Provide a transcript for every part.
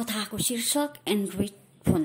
कथाको शीर्षक Android phone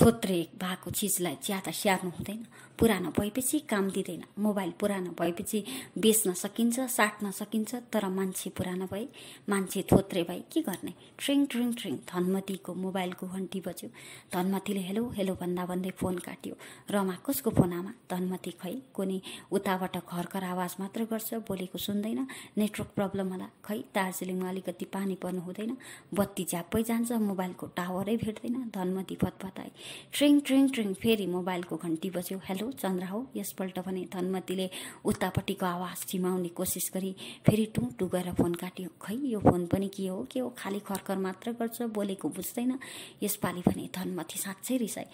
थोत्रे भएको चिजलाई ज्यादा स्याहार्नु हुँदैन पुरानो भएपछि काम दिँदैन मोबाइल पुरानो भएपछि बेच्न सकिन्छ साट्न सकिन्छ तर मान्छे पुरानो भए मान्छे थोत्रे भए के गर्ने ट्रिङ ट्रिङ ट्रिङ धनमतीको मोबाइलको घन्टी बज्यो धनमतीले हेलो हेलो भन्दा भन्दै फोन काट्यो रमा कसको फोन आमा धनमती खै कुनै उताबाट घरकर आवाज मात्र गर्छ बोलेको सुन्दैन नेटवर्क प्रब्लम होला खै दार्जिलिङमा अलिकति पानी पर्नु हुँदैन बत्ती झ्याप्पै जान्छ मोबाइलको टावरै भेट्दैन धनमती फतफताए ट्रिङ ट्रिङ ट्रिङ फेरि मोबाइलको घन्टी बज्यो हेलो मेरो चन्द्र हो यसपल्ट भने धनमतीले उतापट्टिको आवाज चिमाउने कोसिस गरी फेरि टुँ टु गरेर फोन काट्यो खै यो फोन पनि के हो के हो खालि खर्खर मात्र गर्छ बोलेको बुझ्दैन यसपालि भने धनमती साँच्चै रिसाई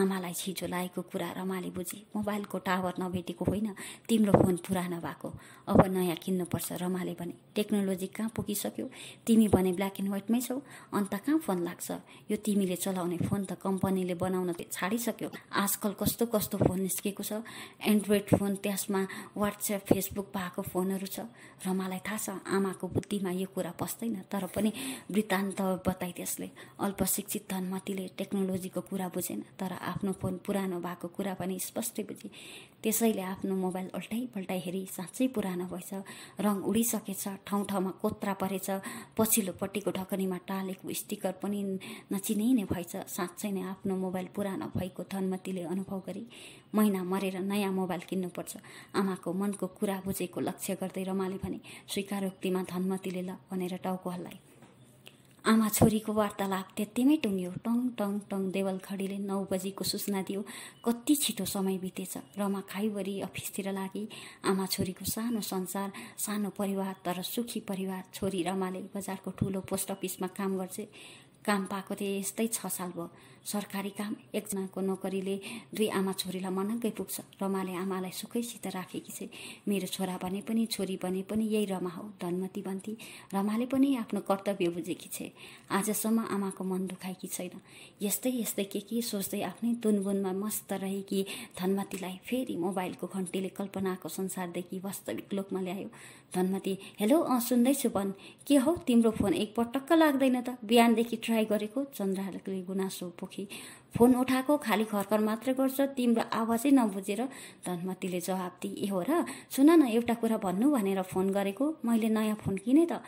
आमालाई छिजो लागेको कुरा रमाले बुझे मोबाइलको टावर नभेटेको होइन तिम्रो फोन पुरा नभएको अब नयाँ किन्नुपर्छ रमाले भने टेक्नोलोजी कहाँ पुगिसक्यो तिमी भने ब्ल्याक एन्ड व्हाइटमै छौ अन्त कहाँ फोन लाग्छ यो तिमीले चलाउने फोन त कम्पनीले बनाउन छाडिसक्यो आजकल कस्तो कस्तो फोन निस्किएको छ एन्ड्रोइड फोन त्यसमा वाट्सएप फेसबुक भएको फोनहरू छ र मलाई थाहा छ आमाको बुद्धिमा यो कुरा पस्दैन तर पनि वृत्तान्त बताइ त्यसले अल्पशिक्षित धनमतीले टेक्नोलोजीको कुरा बुझेन तर आफ्नो फोन पुरानो भएको कुरा पनि स्पष्टै बुझे त्यसैले आफ्नो मोबाइल उल्टै पल्टाइ हेरी साँच्चै पुरानो भएछ रङ उडिसकेछ ठाउँ ठाउँमा कोत्रा परेछ पछिल्लोपट्टिको ढकनीमा टालेको स्टिकर पनि नचिनै नै भएछ साँच्चै नै आफ्नो मोबाइल पुरानो भएको धनमतीले अनुभव गरी महिना मरेर नयाँ मोबाइल किन्नुपर्छ आमाको मनको कुरा बुझेको लक्ष्य गर्दै रमाले भने स्वीकारोक्तिमा धनमतीले ल भनेर टाउको हल्लाए आमा छोरीको वार्तालाप त्यतिमै टुङ्ग्यो टङ टङ टङ देवल खडीले नौ बजीको सूचना दियो कति छिटो समय बितेछ रमा खाइवरी अफिसतिर लागि आमा छोरीको सानो संसार सानो परिवार तर सुखी परिवार छोरी रमाले बजारको ठुलो पोस्ट अफिसमा काम गर्छ काम पाएको थिएँ यस्तै छ साल भयो सरकारी काम एकजनाको नोकरीले दुई आमा छोरीलाई मनक्कै पुग्छ रमाले आमालाई सुखैसित राखेकी छ मेरो छोरा भने पनि छोरी भने पनि यही रमा हो धनमती भन्थे रमाले पनि आफ्नो कर्तव्य बुझेकी छ आजसम्म आमाको मन दुखाएकी छैन यस्तै यस्तै के के सोच्दै आफ्नै तुनबुनमा मस्त रहेकी धनमतीलाई फेरि मोबाइलको घन्टीले कल्पनाको संसारदेखि वास्तविक लोकमा ल्यायो धनमती हेलो अँ सुन्दैछु भन् के हौ तिम्रो फोन एकपटक्क लाग्दैन त बिहानदेखि ट्राई गरेको चन्द्रले गुनासो पोखी फोन उठाएको खाली खरखर मात्रै गर्छ तिम्रो आवाजै नबुझेर धनमतीले जवाब दिए हो र सुन न एउटा कुरा भन्नु भनेर फोन गरेको मैले नयाँ फोन किने त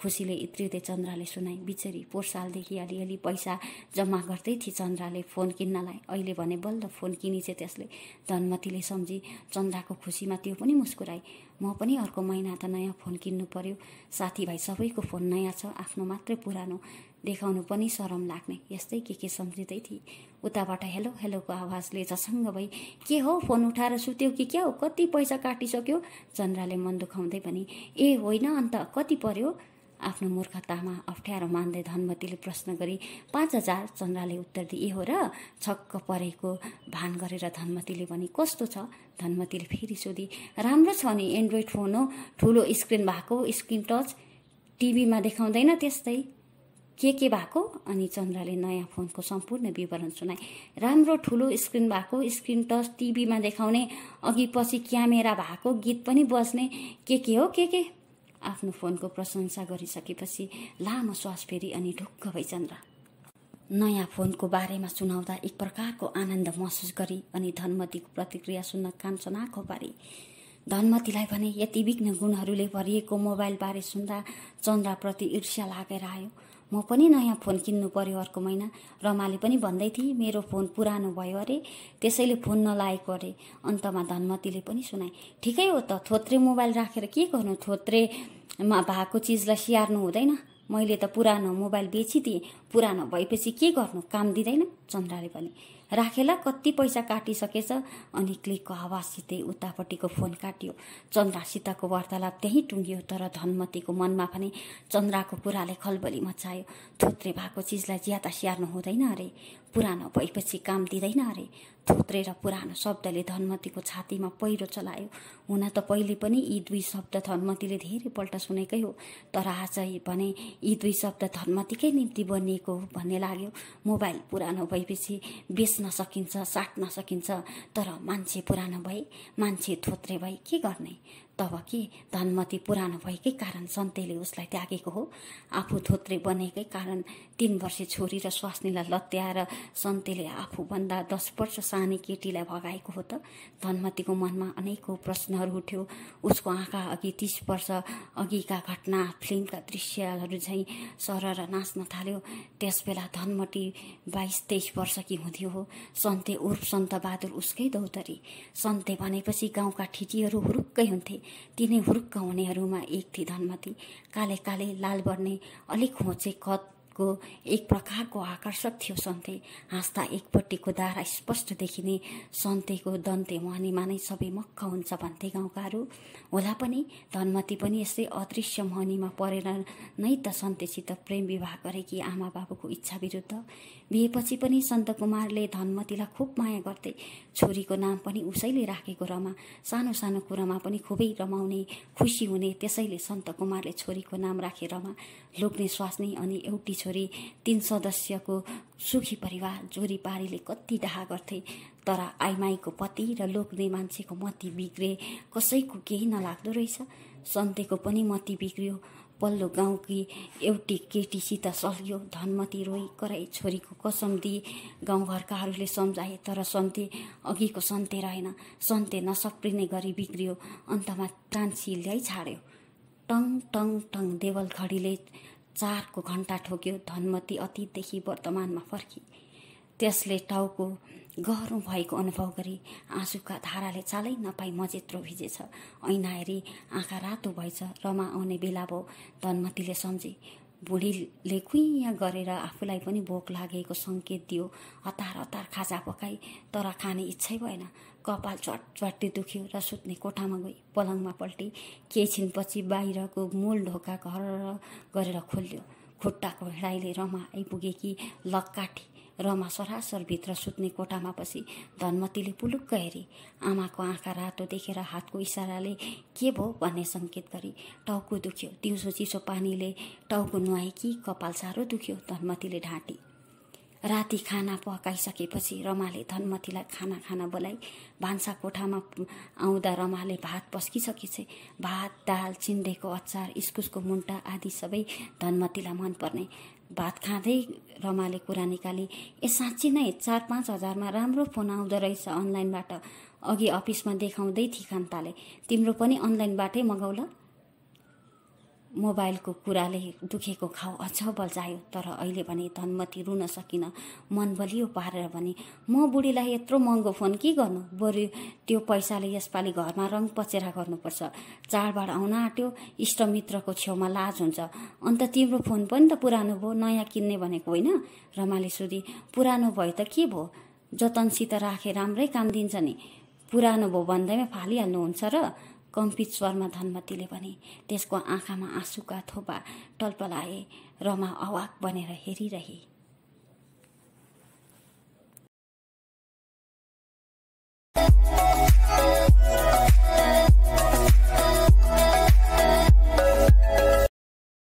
खुसीले इत्रिँदै चन्द्राले सुनाए बिचरी पोहोर सालदेखि अलिअलि पैसा जम्मा गर्दै थिए चन्द्राले फोन किन्नलाई अहिले भने बल्ल फोन किनिछ त्यसले धनमतीले सम्झी चन्द्राको खुसीमा त्यो पनि मुस्कुराए म पनि अर्को महिना त नयाँ फोन किन्नु पर्यो साथीभाइ सबैको फोन नयाँ छ आफ्नो मात्रै पुरानो देखाउनु पनि सरम लाग्ने यस्तै के के सम्झिँदै थिएँ उताबाट हेलो हेलोको आवाजले झसङ्ग भई के हो फोन उठाएर सुत्यो कि क्या हो कति पैसा काटिसक्यो चन्द्राले मन दुखाउँदै पनि ए होइन अन्त कति पर्यो आफ्नो मूर्खतामा अप्ठ्यारो मान्दै धनमतीले प्रश्न गरी पाँच हजार चन्द्राले उत्तर दिए हो र छक्क परेको भान गरेर धनमतीले भने कस्तो छ धनमतीले फेरि सोधी राम्रो छ नि एन्ड्रोइड फोन हो ठुलो स्क्रिन भएको स्क्रिन टच टिभीमा देखाउँदैन त्यस्तै के के भएको अनि चन्द्रले नयाँ फोनको सम्पूर्ण विवरण सुनाए राम्रो ठुलो स्क्रिन भएको स्क्रिन टच टिभीमा देखाउने अघि पछि क्यामेरा भएको गीत पनि बज्ने के के हो के के आफ्नो फोनको प्रशंसा गरिसकेपछि लामो श्वास फेरि अनि ढुक्क भई चन्द्र नयाँ फोनको बारेमा सुनाउँदा एक प्रकारको आनन्द महसुस गरी अनि धनमतीको प्रतिक्रिया सुन्न कान्छनाको पारे धनमतीलाई भने यति विघ्न गुणहरूले भरिएको मोबाइलबारे सुन्दा चन्द्रप्रति ईर्ष्या लागेर आयो म पनि नयाँ फोन किन्नु पर्यो अर्को महिना रमाले पनि भन्दै थिए मेरो फोन पुरानो भयो अरे त्यसैले फोन नलाएको अरे अन्तमा धनमतीले पनि सुनाए ठिकै हो त थोत्रे मोबाइल राखेर के गर्नु थोत्रेमा भएको चिजलाई स्याहार्नु हुँदैन मैले त पुरानो मोबाइल बेचिदिएँ पुरानो भएपछि के गर्नु काम दिँदैन चन्द्रले पनि राखेला कति पैसा काटिसकेछ अनि क्लिकको आवाजसितै उतापट्टिको फोन काटियो चन्द्रा सीताको वार्तालाप त्यहीँ टुङ्गियो तर धनमतीको मनमा पनि चन्द्राको कुराले खलबली मचायो थोत्रे भएको चिजलाई ज्यादा स्याहार्नु हुँदैन अरे पुरानो भएपछि काम दिँदैन अरे थोत्रेर पुरानो शब्दले धनमतीको छातीमा पहिरो चलायो हुन त पहिले पनि यी दुई शब्द धनमतीले धेरैपल्ट सुनेकै हो तर आज भने यी दुई शब्द धनमतीकै निम्ति बनिएको हो भन्ने लाग्यो मोबाइल पुरानो भएपछि बेच्न सकिन्छ साट्न सकिन्छ तर मान्छे पुरानो भए मान्छे थोत्रे भए के गर्ने तब के धनमती पुरानो भएकै कारण सन्तेले उसलाई त्यागेको हो आफू थोत्रे बनेकै कारण तिन वर्षे छोरी र स्वास्नीलाई लत्याएर सन्तेले आफूभन्दा दस वर्ष सानी केटीलाई भगाएको हो त धनमतीको मनमा अनेकौँ प्रश्नहरू उठ्यो उसको आँखा अघि तिस वर्ष अघिका घटना फिल्मका दृश्यहरू झैँ सरर नाच्न थाल्यो त्यसबेला धनमती बाइस तेइस वर्ष कि हुँदियो हो सन्ते उर्फ बहादुर उसकै दौतरी सन्ते भनेपछि गाउँका ठिटीहरू हुरुक्कै हुन्थे तिनै हुर्क हुनेहरूमा एक थिए धनमती काले काले लाल बर्ने अलिक होचे कत को एक प्रकारको आकर्षक थियो सन्ते हाँस्दा एकपट्टिको दारा स्पष्ट देखिने सन्तेको दन्ते मुहानीमा नै सबै मक्ख हुन्छ भन्थे गाउँकाहरू होला पनि धनमती पनि यसै अदृश्य महनीमा परेर नै त सन्तेसित प्रेम विवाह गरेकी आमा बाबुको इच्छा विरुद्ध बिहेपछि पनि सन्त कुमारले धनमतीलाई खुब माया गर्थे छोरीको नाम पनि उसैले राखेको रमा सानो सानो कुरामा पनि खुबै रमाउने खुसी हुने त्यसैले सन्त कुमारले छोरीको नाम राखे रमा लोग्ने स्वास्नी अनि एउटी छोरी तिन सदस्यको सुखी परिवार जोरी पारीले कति डाहा गर्थे तर आइमाईको पति र लोग्ने मान्छेको मती बिग्रे कसैको केही नलाग्दो रहेछ सन्तेको पनि मती बिग्रियो पल्लो गाउँकी एउटी केटीसित सल्यो धनमती रोई कराई छोरीको कसम दिए गाउँघरकाहरूले सम्झाए तर सन्ते अघिको सन्ते रहेन सन्ते नसप्रिने गरी बिग्रियो अन्तमा कान्छी ल्याइ छाड्यो टङ टङ टङ देवल घडीले चारको घन्टा ठोक्यो धनमती अतीतदेखि वर्तमानमा फर्की त्यसले टाउको गह्रो भएको अनुभव गरी आँसुका धाराले चालै नपाई मजेत्रो भिजेछ ऐना हेरी आँखा रातो भएछ रमा आउने बेला भयो धनमतीले सम्झे बुढीले कुइयाँ गरेर आफूलाई पनि भोक लागेको सङ्केत दियो हतार हतार खाजा पकाई तर खाने इच्छै भएन कपाल चट्टी दुख्यो र सुत्ने कोठामा गई पलङमा पल्टी छिनपछि बाहिरको मूल ढोका घर गरेर खोल्यो खुट्टाको हिँडाइले रमा आइपुगेकी लक्काठी रमा सरासरभित्र सुत्ने कोठामा पछि धनमतीले पुलुक्क हेरी आमाको आँखा रातो देखेर हातको इसाराले के भयो भन्ने सङ्केत गरी टाउको दुख्यो दिउँसो चिसो पानीले टाउको कि कपाल साह्रो दुख्यो धनमतीले ढाँटी राति खाना पकाइसकेपछि रमाले धनमतीलाई खाना खान बोलाइ भान्सा कोठामा आउँदा रमाले भात पस्किसकेपछि भात दाल चिन्डेको अचार इस्कुसको मुन्टा आदि सबै धनमतीलाई मनपर्ने भात खाँदै रमाले कुरा निकाले ए साँच्ची नै चार पाँच हजारमा राम्रो फोन आउँदो रहेछ अनलाइनबाट अघि अफिसमा देखाउँदै थिए खान्ताले तिम्रो पनि अनलाइनबाटै ल मोबाइलको कुराले दुखेको खाउ अझ बल्झायो तर अहिले भने धनमती रुन सकिन मन बलियो पारेर भने म बुढीलाई यत्रो महँगो फोन के गर्नु बरु त्यो पैसाले यसपालि घरमा रङ पचेरा गर्नुपर्छ चाडबाड आउन आँट्यो इष्टमित्रको छेउमा लाज हुन्छ अन्त तिम्रो फोन पनि त पुरानो भयो नयाँ किन्ने भनेको होइन रमाले सोधी पुरानो भयो त के भयो जतनसित राखे राम्रै काम दिन्छ नि पुरानो भयो भन्दैमा फालिहाल्नुहुन्छ र कम्पित स्वरमा धनमतीले भने त्यसको आँखामा आँसुका थोपा टल्पलाए रमा अवाक बनेर हेरिरहे